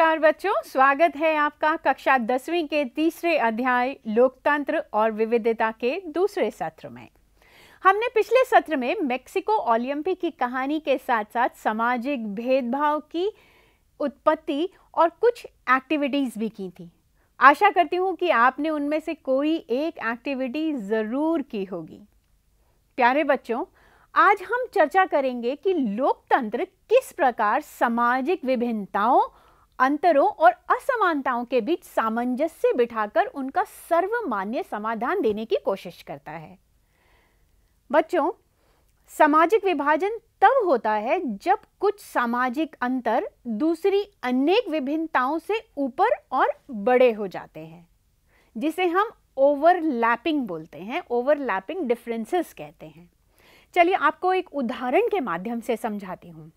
नमस्कार बच्चों स्वागत है आपका कक्षा दसवीं के तीसरे अध्याय लोकतंत्र और विविधता के दूसरे सत्र में हमने पिछले सत्र में मेक्सिको ओलंपिक की कहानी के साथ साथ सामाजिक भेदभाव की उत्पत्ति और कुछ एक्टिविटीज़ भी की थी आशा करती हूँ कि आपने उनमें से कोई एक एक्टिविटी ज़रूर की होगी प्यारे बच्चों आज हम चर्चा करेंगे कि लोकतंत्र किस प्रकार सामाजिक विभिन्नताओं अंतरों और असमानताओं के बीच सामंजस्य बिठाकर उनका सर्वमान्य समाधान देने की कोशिश करता है बच्चों सामाजिक विभाजन तब होता है जब कुछ सामाजिक अंतर दूसरी अनेक विभिन्नताओं से ऊपर और बड़े हो जाते हैं जिसे हम ओवरलैपिंग बोलते हैं ओवरलैपिंग डिफरेंसेस कहते हैं चलिए आपको एक उदाहरण के माध्यम से समझाती हूँ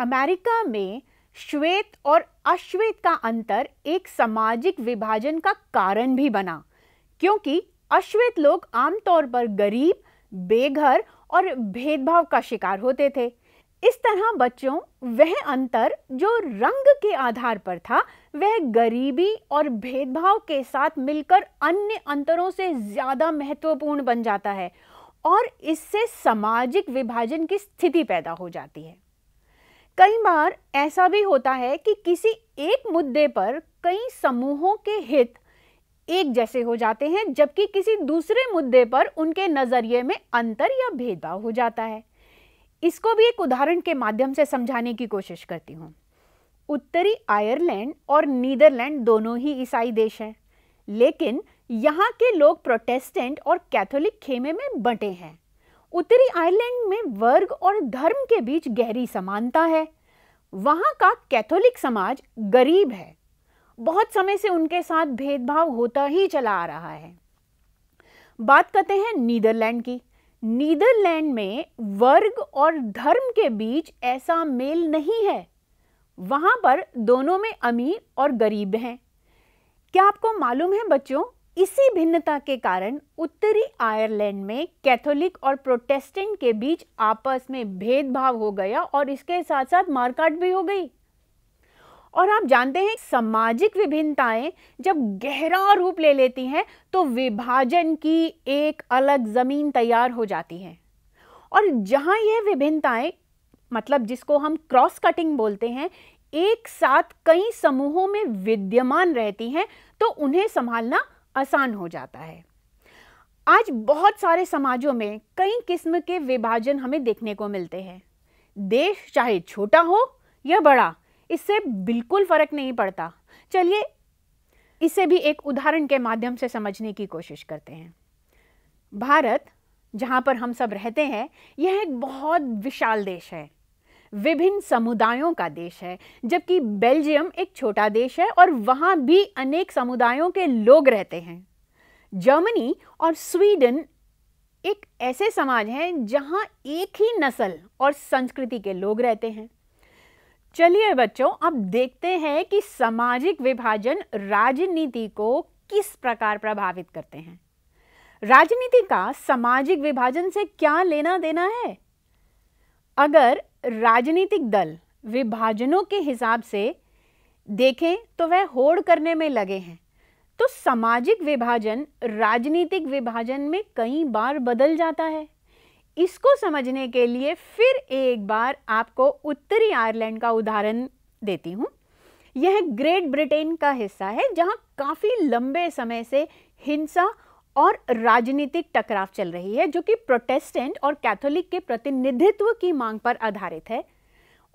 अमेरिका में श्वेत और अश्वेत का अंतर एक सामाजिक विभाजन का कारण भी बना क्योंकि अश्वेत लोग आमतौर पर गरीब बेघर और भेदभाव का शिकार होते थे इस तरह बच्चों वह अंतर जो रंग के आधार पर था वह गरीबी और भेदभाव के साथ मिलकर अन्य अंतरों से ज़्यादा महत्वपूर्ण बन जाता है और इससे सामाजिक विभाजन की स्थिति पैदा हो जाती है कई बार ऐसा भी होता है कि किसी एक मुद्दे पर कई समूहों के हित एक जैसे हो जाते हैं जबकि किसी दूसरे मुद्दे पर उनके नज़रिए में अंतर या भेदभाव हो जाता है इसको भी एक उदाहरण के माध्यम से समझाने की कोशिश करती हूँ उत्तरी आयरलैंड और नीदरलैंड दोनों ही ईसाई देश हैं लेकिन यहाँ के लोग प्रोटेस्टेंट और कैथोलिक खेमे में बंटे हैं उत्तरी आयरलैंड में वर्ग और धर्म के बीच गहरी समानता है वहाँ का कैथोलिक समाज गरीब है बहुत समय से उनके साथ भेदभाव होता ही चला आ रहा है बात करते हैं नीदरलैंड की नीदरलैंड में वर्ग और धर्म के बीच ऐसा मेल नहीं है वहाँ पर दोनों में अमीर और गरीब हैं क्या आपको मालूम है बच्चों इसी भिन्नता के कारण उत्तरी आयरलैंड में कैथोलिक और प्रोटेस्टेंट के बीच आपस में भेदभाव हो गया और इसके साथ साथ मारकाट भी हो गई और आप जानते हैं सामाजिक विभिन्नताएं जब गहरा रूप ले लेती हैं तो विभाजन की एक अलग ज़मीन तैयार हो जाती है और जहां यह विभिन्नताएं मतलब जिसको हम क्रॉस कटिंग बोलते हैं एक साथ कई समूहों में विद्यमान रहती हैं तो उन्हें संभालना आसान हो जाता है आज बहुत सारे समाजों में कई किस्म के विभाजन हमें देखने को मिलते हैं देश चाहे छोटा हो या बड़ा इससे बिल्कुल फ़र्क नहीं पड़ता चलिए इसे भी एक उदाहरण के माध्यम से समझने की कोशिश करते हैं भारत जहाँ पर हम सब रहते हैं यह एक बहुत विशाल देश है विभिन्न समुदायों का देश है जबकि बेल्जियम एक छोटा देश है और वहाँ भी अनेक समुदायों के लोग रहते हैं जर्मनी और स्वीडन एक ऐसे समाज हैं जहाँ एक ही नस्ल और संस्कृति के लोग रहते हैं चलिए बच्चों अब देखते हैं कि सामाजिक विभाजन राजनीति को किस प्रकार प्रभावित करते हैं राजनीति का सामाजिक विभाजन से क्या लेना देना है अगर राजनीतिक दल विभाजनों के हिसाब से देखें तो वह होड़ करने में लगे हैं तो सामाजिक विभाजन राजनीतिक विभाजन में कई बार बदल जाता है इसको समझने के लिए फिर एक बार आपको उत्तरी आयरलैंड का उदाहरण देती हूँ यह ग्रेट ब्रिटेन का हिस्सा है जहाँ काफ़ी लंबे समय से हिंसा और राजनीतिक टकराव चल रही है जो कि प्रोटेस्टेंट और कैथोलिक के प्रतिनिधित्व की मांग पर आधारित है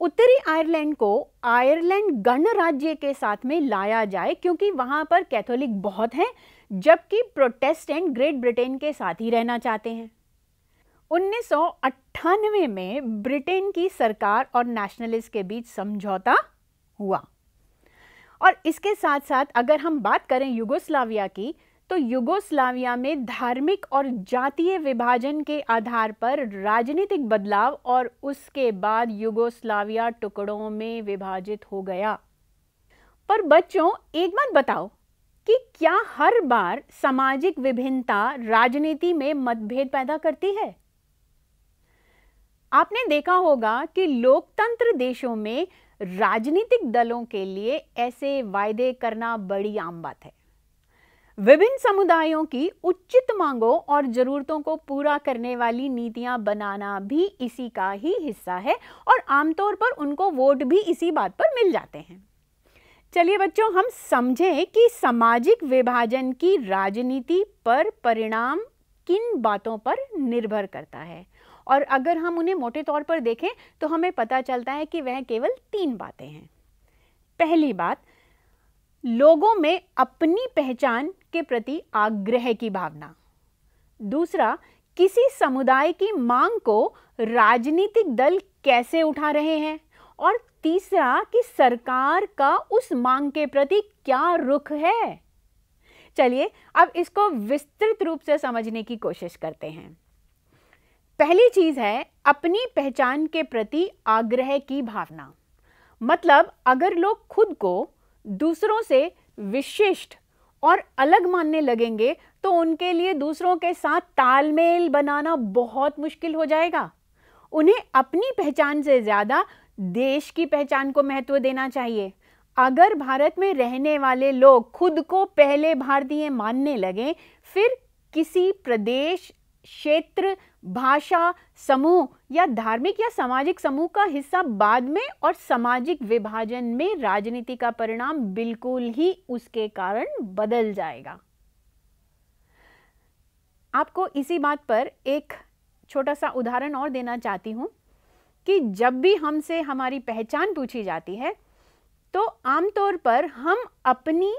उत्तरी आयरलैंड को आयरलैंड गणराज्य के साथ में लाया जाए क्योंकि वहां पर कैथोलिक बहुत हैं जबकि प्रोटेस्टेंट ग्रेट ब्रिटेन के साथ ही रहना चाहते हैं उन्नीस में ब्रिटेन की सरकार और नेशनलिस्ट के बीच समझौता हुआ और इसके साथ साथ अगर हम बात करें युगोस्लाविया की तो युगोस्लाविया में धार्मिक और जातीय विभाजन के आधार पर राजनीतिक बदलाव और उसके बाद युगोस्लाविया टुकड़ों में विभाजित हो गया पर बच्चों एक बात बताओ कि क्या हर बार सामाजिक विभिन्नता राजनीति में मतभेद पैदा करती है आपने देखा होगा कि लोकतंत्र देशों में राजनीतिक दलों के लिए ऐसे वायदे करना बड़ी आम बात है विभिन्न समुदायों की उचित मांगों और जरूरतों को पूरा करने वाली नीतियां बनाना भी इसी का ही हिस्सा है और आमतौर पर उनको वोट भी इसी बात पर मिल जाते हैं चलिए बच्चों हम समझें कि सामाजिक विभाजन की राजनीति पर परिणाम किन बातों पर निर्भर करता है और अगर हम उन्हें मोटे तौर पर देखें तो हमें पता चलता है कि वह केवल तीन बातें हैं पहली बात लोगों में अपनी पहचान के प्रति आग्रह की भावना दूसरा किसी समुदाय की मांग को राजनीतिक दल कैसे उठा रहे हैं और तीसरा कि सरकार का उस मांग के प्रति क्या रुख है चलिए अब इसको विस्तृत रूप से समझने की कोशिश करते हैं पहली चीज है अपनी पहचान के प्रति आग्रह की भावना मतलब अगर लोग खुद को दूसरों से विशिष्ट और अलग मानने लगेंगे तो उनके लिए दूसरों के साथ तालमेल बनाना बहुत मुश्किल हो जाएगा उन्हें अपनी पहचान से ज़्यादा देश की पहचान को महत्व देना चाहिए अगर भारत में रहने वाले लोग खुद को पहले भारतीय मानने लगें फिर किसी प्रदेश क्षेत्र भाषा समूह या धार्मिक या सामाजिक समूह का हिस्सा बाद में और सामाजिक विभाजन में राजनीति का परिणाम बिल्कुल ही उसके कारण बदल जाएगा आपको इसी बात पर एक छोटा सा उदाहरण और देना चाहती हूं कि जब भी हमसे हमारी पहचान पूछी जाती है तो आमतौर पर हम अपनी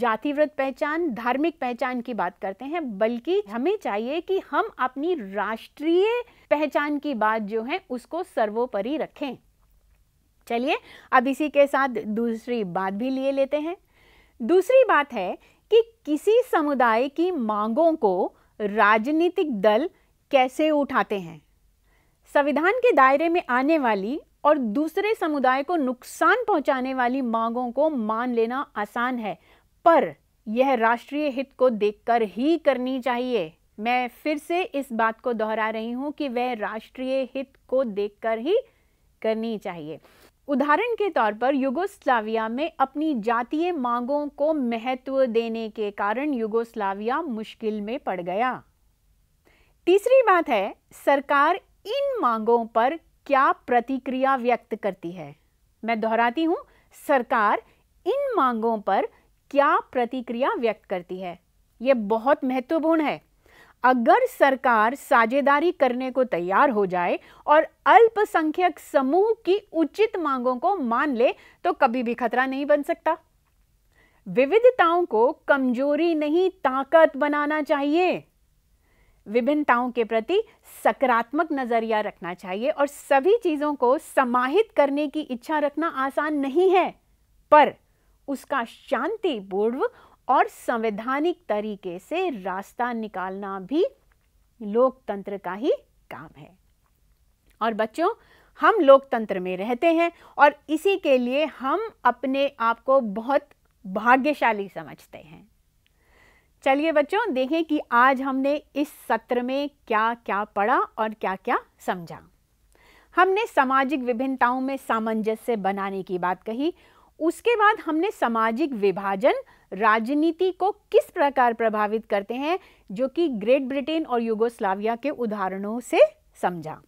जातिव्रत पहचान धार्मिक पहचान की बात करते हैं बल्कि हमें चाहिए कि हम अपनी राष्ट्रीय पहचान की बात जो है उसको सर्वोपरि रखें चलिए अब इसी के साथ दूसरी बात भी लिए लेते हैं दूसरी बात है कि किसी समुदाय की मांगों को राजनीतिक दल कैसे उठाते हैं संविधान के दायरे में आने वाली और दूसरे समुदाय को नुकसान पहुंचाने वाली मांगों को मान लेना आसान है पर यह राष्ट्रीय हित को देखकर ही करनी चाहिए मैं फिर से इस बात को दोहरा रही हूं कि वह राष्ट्रीय हित को देखकर ही करनी चाहिए उदाहरण के तौर पर युगोस्लाविया में अपनी जातीय मांगों को महत्व देने के कारण युगोस्लाविया मुश्किल में पड़ गया तीसरी बात है सरकार इन मांगों पर क्या प्रतिक्रिया व्यक्त करती है मैं दोहराती हूं सरकार इन मांगों पर क्या प्रतिक्रिया व्यक्त करती है ये बहुत महत्वपूर्ण है अगर सरकार साझेदारी करने को तैयार हो जाए और अल्पसंख्यक समूह की उचित मांगों को मान ले तो कभी भी खतरा नहीं बन सकता विविधताओं को कमजोरी नहीं ताकत बनाना चाहिए विभिन्नताओं के प्रति सकारात्मक नजरिया रखना चाहिए और सभी चीजों को समाहित करने की इच्छा रखना आसान नहीं है पर उसका शांतिपूर्व और संवैधानिक तरीके से रास्ता निकालना भी लोकतंत्र का ही काम है और बच्चों हम लोकतंत्र में रहते हैं और इसी के लिए हम अपने आप को बहुत भाग्यशाली समझते हैं चलिए बच्चों देखें कि आज हमने इस सत्र में क्या क्या पढ़ा और क्या क्या समझा हमने सामाजिक विभिन्नताओं में सामंजस्य बनाने की बात कही उसके बाद हमने सामाजिक विभाजन राजनीति को किस प्रकार प्रभावित करते हैं जो कि ग्रेट ब्रिटेन और युगोस्लाविया के उदाहरणों से समझा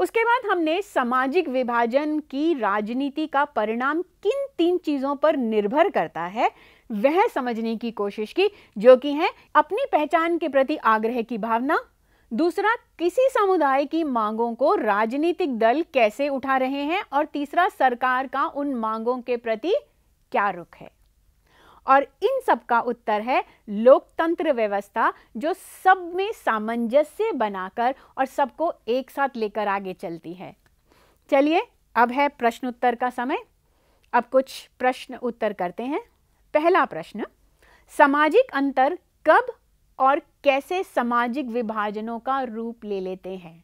उसके बाद हमने सामाजिक विभाजन की राजनीति का परिणाम किन तीन चीज़ों पर निर्भर करता है वह समझने की कोशिश की जो कि है अपनी पहचान के प्रति आग्रह की भावना दूसरा किसी समुदाय की मांगों को राजनीतिक दल कैसे उठा रहे हैं और तीसरा सरकार का उन मांगों के प्रति क्या रुख है और इन सब का उत्तर है लोकतंत्र व्यवस्था जो सब में सामंजस्य बनाकर और सबको एक साथ लेकर आगे चलती है चलिए अब है प्रश्न उत्तर का समय अब कुछ प्रश्न उत्तर करते हैं पहला प्रश्न सामाजिक अंतर कब और कैसे सामाजिक विभाजनों का रूप ले लेते हैं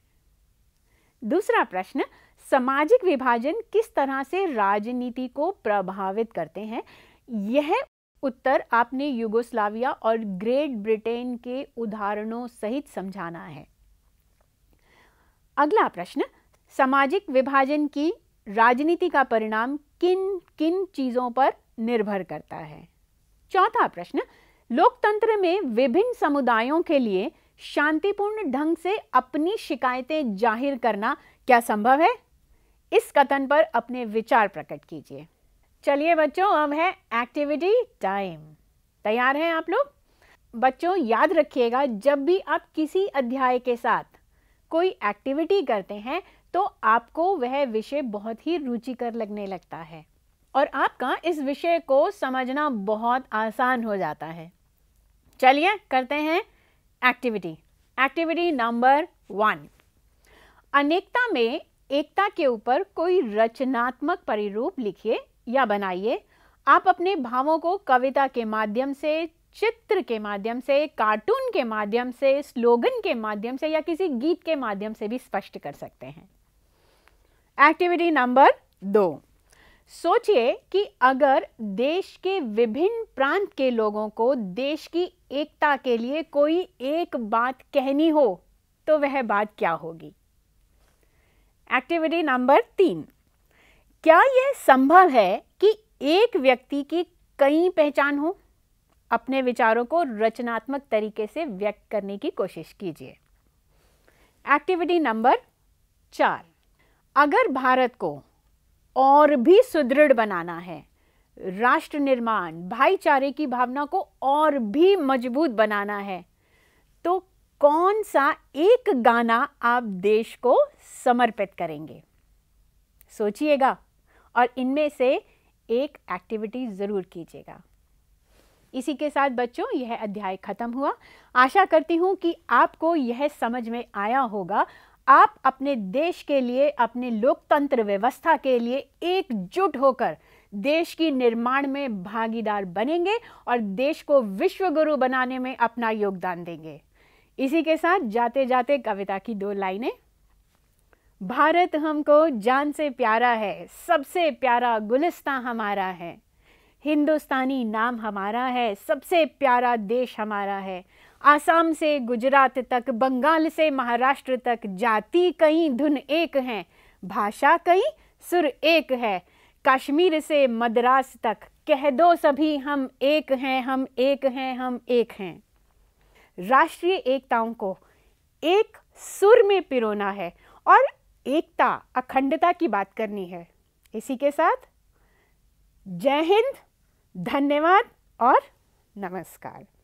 दूसरा प्रश्न सामाजिक विभाजन किस तरह से राजनीति को प्रभावित करते हैं यह उत्तर आपने युगोस्लाविया और ग्रेट ब्रिटेन के उदाहरणों सहित समझाना है अगला प्रश्न सामाजिक विभाजन की राजनीति का परिणाम किन किन चीज़ों पर निर्भर करता है चौथा प्रश्न लोकतंत्र में विभिन्न समुदायों के लिए शांतिपूर्ण ढंग से अपनी शिकायतें जाहिर करना क्या संभव है इस कथन पर अपने विचार प्रकट कीजिए चलिए बच्चों अब है एक्टिविटी टाइम तैयार हैं आप लोग बच्चों याद रखिएगा जब भी आप किसी अध्याय के साथ कोई एक्टिविटी करते हैं तो आपको वह विषय बहुत ही रुचिकर लगने लगता है और आपका इस विषय को समझना बहुत आसान हो जाता है चलिए करते हैं एक्टिविटी एक्टिविटी नंबर वन अनेकता में एकता के ऊपर कोई रचनात्मक परिरूप लिखिए या बनाइए आप अपने भावों को कविता के माध्यम से चित्र के माध्यम से कार्टून के माध्यम से स्लोगन के माध्यम से या किसी गीत के माध्यम से भी स्पष्ट कर सकते हैं एक्टिविटी नंबर दो सोचिए कि अगर देश के विभिन्न प्रांत के लोगों को देश की एकता के लिए कोई एक बात कहनी हो तो वह बात क्या होगी एक्टिविटी नंबर तीन क्या यह संभव है कि एक व्यक्ति की कई पहचान हो अपने विचारों को रचनात्मक तरीके से व्यक्त करने की कोशिश कीजिए एक्टिविटी नंबर चार अगर भारत को और भी सुदृढ़ बनाना है राष्ट्र निर्माण भाईचारे की भावना को और भी मजबूत बनाना है तो कौन सा एक गाना आप देश को समर्पित करेंगे सोचिएगा और इनमें से एक एक्टिविटी ज़रूर कीजिएगा इसी के साथ बच्चों यह अध्याय खत्म हुआ आशा करती हूं कि आपको यह समझ में आया होगा आप अपने देश के लिए अपने लोकतंत्र व्यवस्था के लिए एकजुट होकर देश की निर्माण में भागीदार बनेंगे और देश को विश्व गुरु बनाने में अपना योगदान देंगे इसी के साथ जाते जाते कविता की दो लाइनें भारत हमको जान से प्यारा है सबसे प्यारा गुलिस्ता हमारा है हिंदुस्तानी नाम हमारा है सबसे प्यारा देश हमारा है आसाम से गुजरात तक बंगाल से महाराष्ट्र तक जाति कई धुन एक हैं भाषा कई सुर एक है कश्मीर से मद्रास तक कह दो सभी हम एक हैं हम एक हैं हम एक हैं राष्ट्रीय एकताओं को एक सुर में पिरोना है और एकता अखंडता की बात करनी है इसी के साथ जय हिंद धन्यवाद और नमस्कार